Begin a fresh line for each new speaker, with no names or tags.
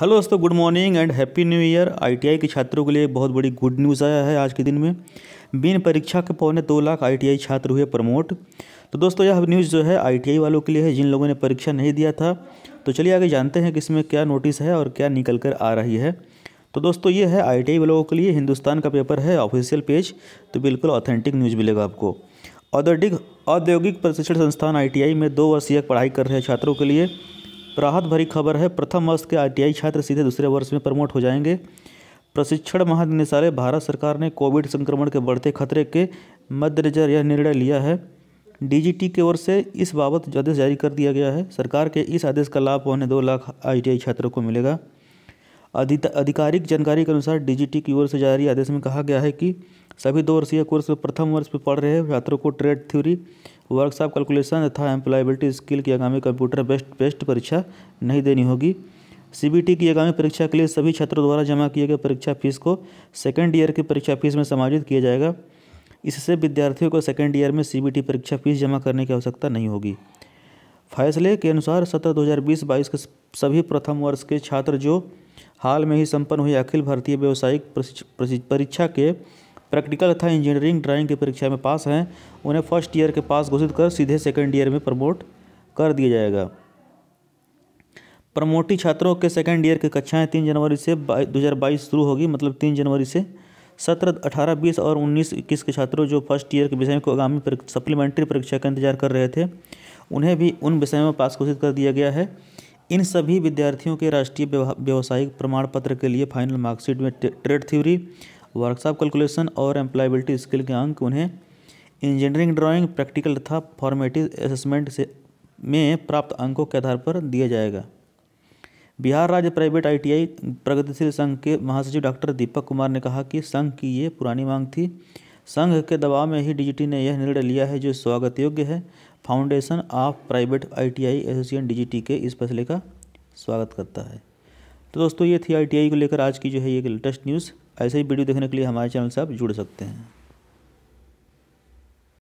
hello दोस्तों good morning and happy new year ITI के छात्रों के लिए बहुत बड़ी गुड न्यूज़ आया है आज के दिन में बिन परीक्षा के पौने दो लाख आईटीआई छात्र हुए प्रमोट तो दोस्तों यह न्यूज़ जो है आईटीआई वालों के लिए है जिन लोगों ने परीक्षा नहीं दिया था तो चलिए आगे जानते हैं कि इसमें क्या नोटिस है और क्या निकल कर आ रही है तो दोस्तों ये है आई वालों के लिए हिंदुस्तान का पेपर है ऑफिशियल पेज तो बिल्कुल ऑथेंटिक न्यूज़ मिलेगा आपको औद्योगिक औद्योगिक प्रशिक्षण संस्थान आई में दो वर्षीय पढ़ाई कर रहे छात्रों के लिए राहत भरी खबर है प्रथम वर्ष के आईटीआई छात्र सीधे दूसरे वर्ष में प्रमोट हो जाएंगे प्रशिक्षण महानिदेशालय भारत सरकार ने कोविड संक्रमण के बढ़ते खतरे के मद्देनजर यह निर्णय लिया है डीजीटी की ओर से इस बाबत आदेश जारी कर दिया गया है सरकार के इस आदेश का लाभ पौने दो लाख आईटीआई छात्रों को मिलेगा आधिकारिक जानकारी के अनुसार डीजीटी की ओर से जारी आदेश में कहा गया है कि सभी दो वर्षीय कोर्स में प्रथम वर्ष में पढ़ रहे छात्रों को ट्रेड थ्योरी वर्कशॉप कैलकुलेशन तथा एम्प्लॉयबिलिटी स्किल की आगामी कंप्यूटर बेस्ट बेस्ट परीक्षा नहीं देनी होगी सीबीटी की आगामी परीक्षा के लिए सभी छात्रों द्वारा जमा किए गए परीक्षा फीस को सेकेंड ईयर की परीक्षा फीस में समायोजित किया जाएगा इससे विद्यार्थियों को सेकेंड ईयर में टी परीक्षा फीस जमा करने की आवश्यकता नहीं होगी फैसले के अनुसार सत्र बीस बाईस के सभी प्रथम वर्ष के छात्र जो हाल में ही संपन्न हुई अखिल भारतीय व्यावसायिक परीक्षा के प्रैक्टिकल तथा इंजीनियरिंग ड्राइंग की परीक्षा में पास हैं उन्हें फर्स्ट ईयर के पास घोषित कर सीधे सेकेंड ईयर में प्रमोट कर दिया जाएगा प्रमोटी छात्रों के सेकेंड ईयर की कक्षाएँ तीन जनवरी से दो हज़ार बाईस शुरू होगी मतलब तीन जनवरी से सत्रह अठारह बीस और उन्नीस इक्कीस के छात्रों जो फर्स्ट ईयर के विषय को आगामी सप्लीमेंट्री परीक्षा का इंतजार कर रहे थे उन्हें भी उन विषयों में पास घोषित कर दिया गया है इन सभी विद्यार्थियों के राष्ट्रीय व्यावसायिक प्रमाण पत्र के लिए फाइनल मार्कशीट में ट्रेड थ्योरी वर्कशॉप कैलकुलेशन और एम्प्लायबिलिटी स्किल के अंक उन्हें इंजीनियरिंग ड्राइंग प्रैक्टिकल तथा फॉर्मेटिव असेसमेंट से में प्राप्त अंकों के आधार पर दिया जाएगा बिहार राज्य प्राइवेट आईटीआई प्रगतिशील संघ के महासचिव डॉक्टर दीपक कुमार ने कहा कि संघ की ये पुरानी मांग थी संघ के दबाव में ही डीजीटी ने यह निर्णय लिया है जो स्वागत योग्य है foundation of private ITI association DGT के इस फैसले का स्वागत करता है तो दोस्तों ये थी आईटीआई को लेकर आज की जो है ये लेटेस्ट न्यूज़ ऐसे ही वीडियो देखने के लिए हमारे चैनल से आप जुड़ सकते हैं